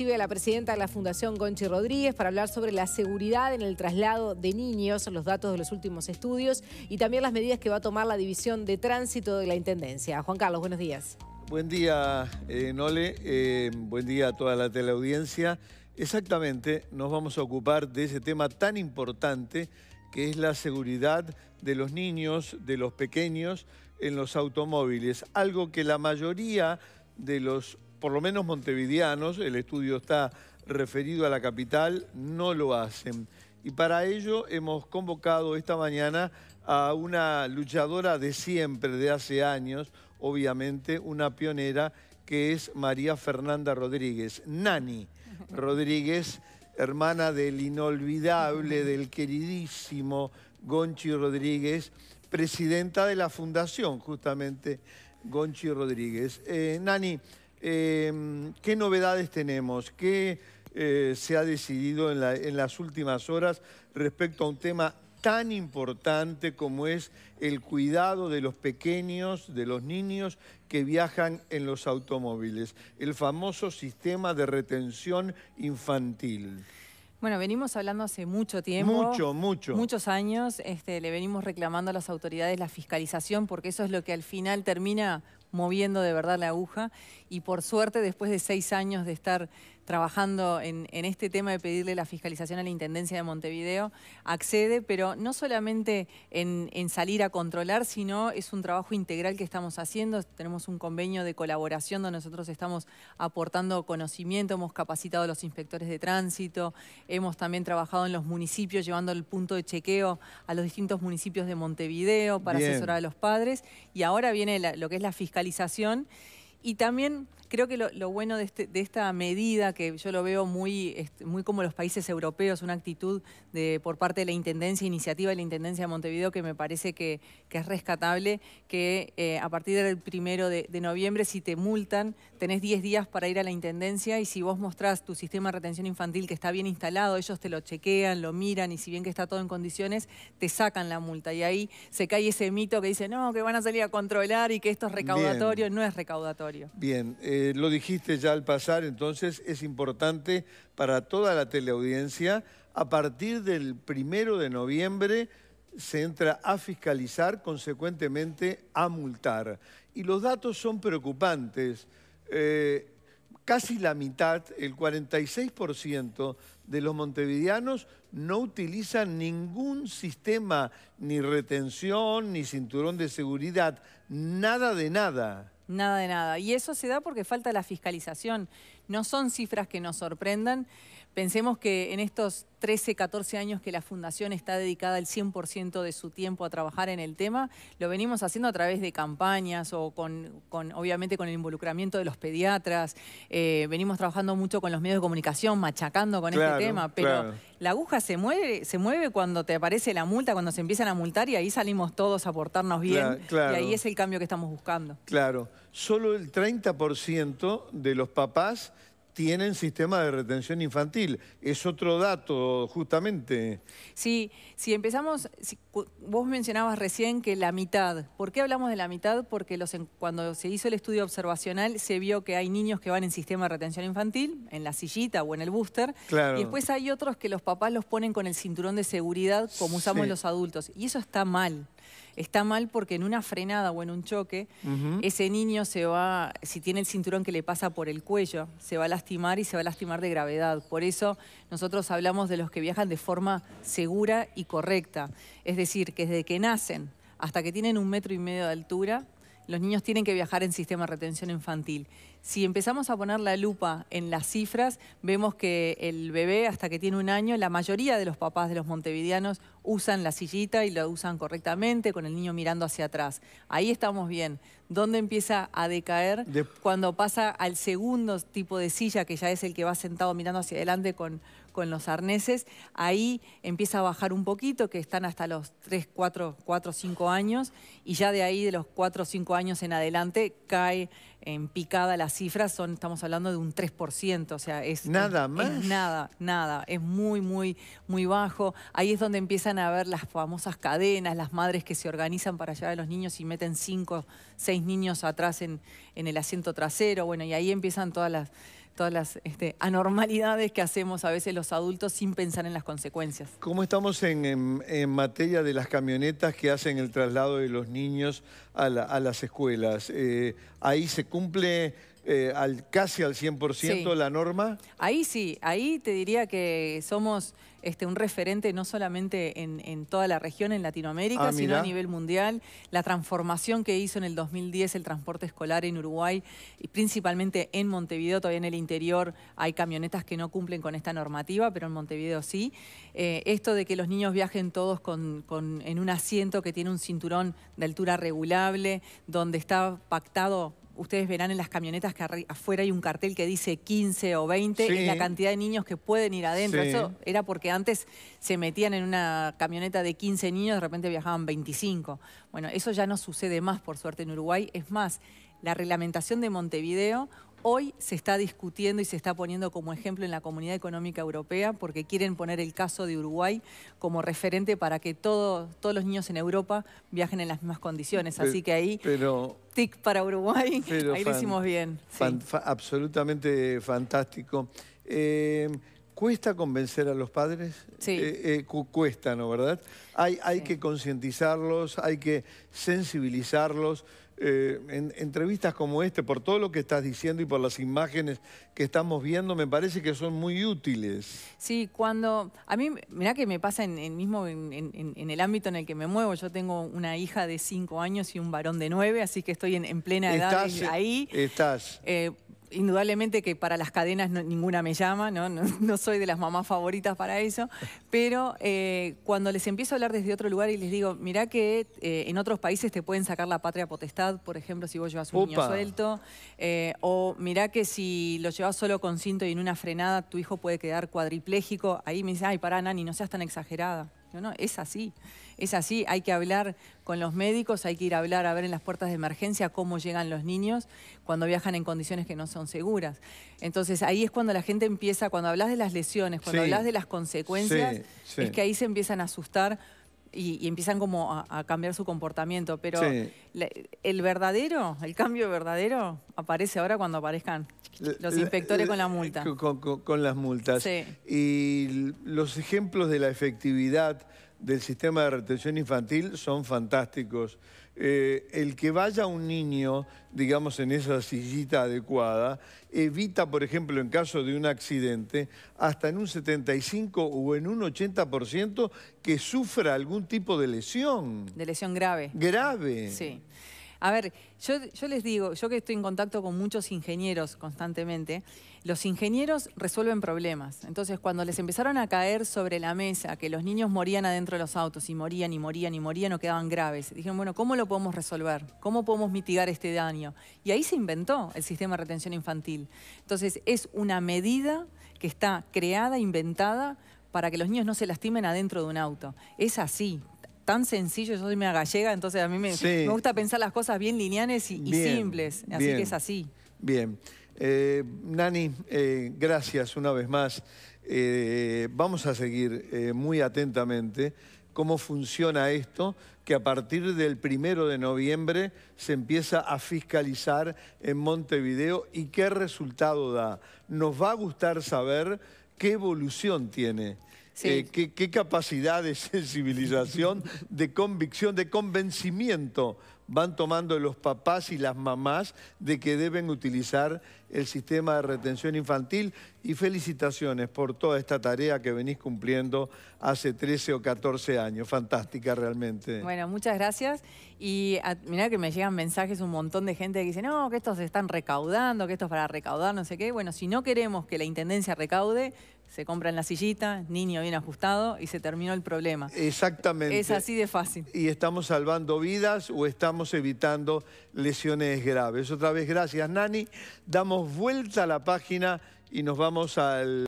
a la presidenta de la Fundación Conchi Rodríguez para hablar sobre la seguridad en el traslado de niños, los datos de los últimos estudios y también las medidas que va a tomar la División de Tránsito de la Intendencia. Juan Carlos, buenos días. Buen día, eh, Nole. Eh, buen día a toda la teleaudiencia. Exactamente, nos vamos a ocupar de ese tema tan importante que es la seguridad de los niños, de los pequeños en los automóviles, algo que la mayoría de los por lo menos montevideanos, el estudio está referido a la capital, no lo hacen. Y para ello hemos convocado esta mañana a una luchadora de siempre, de hace años, obviamente, una pionera, que es María Fernanda Rodríguez, Nani Rodríguez, hermana del inolvidable, del queridísimo Gonchi Rodríguez, presidenta de la fundación, justamente, Gonchi Rodríguez. Eh, Nani, Em, ¿qué novedades tenemos? ¿Qué eh, se ha decidido en, las últimas horas respecto a un tema tan importante como es el cuidado de los pequeños, de los niños que viajan en los automóviles, el famoso sistema de retención infantil. Bueno, venimos hablando hace mucho tiempo. Mucho, mucho. Muchos años. Este, le venimos reclamando a las autoridades la fiscalización porque eso es lo que al final termina moviendo de verdad la aguja y por suerte después de seis años de estar trabajando en, este tema de pedirle la fiscalización a la Intendencia de Montevideo, accede, pero no solamente en, salir a controlar, sino es un trabajo integral que estamos haciendo. Tenemos un convenio de colaboración donde nosotros estamos aportando conocimiento, hemos capacitado a los inspectores de tránsito, hemos también trabajado en los municipios, llevando el punto de chequeo a los distintos municipios de Montevideo para asesorar a los padres. Y ahora viene lo que es la fiscalización y también Creo que lo, bueno este, de, esta medida, que yo lo veo muy, este, muy como los países europeos, una actitud de, por parte de la Intendencia, iniciativa de la Intendencia de Montevideo, que me parece que, es rescatable, que eh, a partir del primero de, noviembre, si te multan, tenés 10 días para ir a la Intendencia y si vos mostrás tu sistema de retención infantil que está bien instalado, ellos te lo chequean, lo miran y si bien que está todo en condiciones, te sacan la multa. Y ahí se cae ese mito que dice, no, que van a salir a controlar y que esto es recaudatorio. No es recaudatorio. Bien. Eh, eh, lo dijiste ya al pasar, entonces es importante para toda la teleaudiencia. A partir del primero de noviembre se entra a fiscalizar, consecuentemente a multar. Y los datos son preocupantes. Eh, casi la mitad, el 46% de los montevideanos no utilizan ningún sistema, ni retención, ni cinturón de seguridad, nada de nada. Nada de nada. Y eso se da porque falta la fiscalización. No son cifras que nos sorprendan. Pensemos que en estos 13, 14 años que la Fundación está dedicada el 100% de su tiempo a trabajar en el tema. Lo venimos haciendo a través de campañas o con, obviamente con el involucramiento de los pediatras. Eh, venimos trabajando mucho con los medios de comunicación, machacando con este tema, pero la aguja se mueve, se mueve cuando te aparece la multa, cuando se empiezan a multar y ahí salimos todos a portarnos bien claro, y ahí es el cambio que estamos buscando. Claro, solo el 30% de los papás tienen sistema de retención infantil. Es otro dato, justamente. Sí, si empezamos, vos mencionabas recién que la mitad. ¿Por qué hablamos de la mitad? Porque los, cuando se hizo el estudio observacional se vio que hay niños que van en sistema de retención infantil, en la sillita o en el booster. Y después hay otros que los papás los ponen con el cinturón de seguridad, como usamos los adultos. Y eso está mal. Está mal porque en una frenada o en un choque, ese niño se va, si tiene el cinturón que le pasa por el cuello, se va a lastimar y se va a lastimar de gravedad. Por eso nosotros hablamos de los que viajan de forma segura y correcta. Es decir, que desde que nacen hasta que tienen un metro y medio de altura, los niños tienen que viajar en sistema de retención infantil si empezamos a poner la lupa en las cifras, vemos que el bebé hasta que tiene un año, la mayoría de los papás de los montevideanos usan la sillita y la usan correctamente con el niño mirando hacia atrás. Ahí estamos bien. ¿Dónde empieza a decaer? Cuando pasa al segundo tipo de silla, que ya es el que va sentado mirando hacia adelante con, con los arneses, ahí empieza a bajar un poquito, que están hasta los 3, 4, 4, 5 años, y ya de ahí, de los 4 5 años en adelante, cae en picada las cifras, son, estamos hablando de un 3%, o sea, es... Nada más. nada, nada, es muy, muy, muy bajo. Ahí es donde empiezan a ver las famosas cadenas, las madres que se organizan para llevar a los niños y meten cinco, seis niños atrás en, en el asiento trasero, bueno, y ahí empiezan todas las todas las este, anormalidades que hacemos a veces los adultos sin pensar en las consecuencias. ¿Cómo estamos en, materia de las camionetas que hacen el traslado de los niños a, las escuelas? Eh, ¿Ahí se cumple eh, al, casi al 100% la norma? Ahí sí, ahí te diría que somos este, un referente no solamente en, toda la región, en Latinoamérica, ah, sino a nivel mundial. La transformación que hizo en el 2010 el transporte escolar en Uruguay, y principalmente en Montevideo, todavía en el interior hay camionetas que no cumplen con esta normativa, pero en Montevideo sí. Eh, esto de que los niños viajen todos en un asiento que tiene un cinturón de altura regulable, donde está pactado ustedes verán en las camionetas que afuera hay un cartel que dice 15 o 20, en la cantidad de niños que pueden ir adentro. Eso era porque antes se metían en una camioneta de 15 niños, de repente viajaban 25. Bueno, eso ya no sucede más, por suerte, en Uruguay. Es más, la reglamentación de Montevideo Hoy se está discutiendo y se está poniendo como ejemplo en la Comunidad Económica Europea porque quieren poner el caso de Uruguay como referente para que todos los niños en Europa viajen en las mismas condiciones. Así que ahí, tic para Uruguay, ahí lo hicimos bien. absolutamente fantástico. Eh, ¿Cuesta convencer a los padres? Sí. Eh, eh, cuesta, ¿no? ¿Verdad? Hay, hay que concientizarlos, hay que sensibilizarlos. Eh, en entrevistas como este, por todo lo que estás diciendo y por las imágenes que estamos viendo, me parece que son muy útiles. Sí, cuando... A mí, mirá que me pasa en, mismo en, el ámbito en el que me muevo. Yo tengo una hija de cinco años y un varón de nueve, así que estoy en, plena edad ahí. Estás. Eh, indudablemente que para las cadenas ninguna me llama, ¿no? soy de las mamás favoritas para eso, pero eh, cuando les empiezo a hablar desde otro lugar y les digo, mirá que eh, en otros países te pueden sacar la patria potestad, por ejemplo, si vos llevas un su niño suelto, eh, o mirá que si lo llevas solo con cinto y en una frenada, tu hijo puede quedar cuadripléjico, ahí me dicen, ay, pará, Nani, no seas tan exagerada. No, no, es así, es así, hay que hablar con los médicos, hay que ir a hablar a ver en las puertas de emergencia cómo llegan los niños cuando viajan en condiciones que no son seguras. Entonces ahí es cuando la gente empieza, cuando hablas de las lesiones, cuando hablas de las consecuencias, es que ahí se empiezan a asustar y, empiezan como a, cambiar su comportamiento. Pero el verdadero, el cambio verdadero, aparece ahora cuando aparezcan los inspectores con la multa. Con, las multas. Y los ejemplos de la efectividad del sistema de retención infantil son fantásticos. Eh, el que vaya un niño, digamos, en esa sillita adecuada, evita, por ejemplo, en caso de un accidente, hasta en un 75 o en un 80% que sufra algún tipo de lesión. De lesión grave. Grave. Sí. A ver, yo, les digo, yo que estoy en contacto con muchos ingenieros constantemente, los ingenieros resuelven problemas. Entonces, cuando les empezaron a caer sobre la mesa que los niños morían adentro de los autos y morían y morían y morían o quedaban graves, dijeron, bueno, ¿cómo lo podemos resolver? ¿Cómo podemos mitigar este daño? Y ahí se inventó el sistema de retención infantil. Entonces, es una medida que está creada, inventada para que los niños no se lastimen adentro de un auto. Es así, tan sencillo. Yo soy una gallega, entonces a mí me, gusta pensar las cosas bien lineales y, simples. Así que es así. Bien. Eh, Nani, eh, gracias una vez más. Eh, vamos a seguir muy atentamente cómo funciona esto, que a partir del primero de noviembre se empieza a fiscalizar en Montevideo y qué resultado da. Nos va a gustar saber qué evolución tiene eh, qué, capacidad de sensibilización, de convicción, de convencimiento van tomando los papás y las mamás de que deben utilizar el sistema de retención infantil y felicitaciones por toda esta tarea que venís cumpliendo hace 13 o 14 años. Fantástica realmente. Bueno, muchas gracias y ah, mirá que me llegan mensajes un montón de gente que dice, no, que estos se están recaudando, que esto es para recaudar, no sé qué. Bueno, si no queremos que la Intendencia recaude, se compra en la sillita, niño bien ajustado y se terminó el problema. Exactamente. Es así de fácil. Y estamos salvando vidas o estamos evitando lesiones graves. Otra vez, gracias Nani. Damos vuelta a la página y nos vamos al...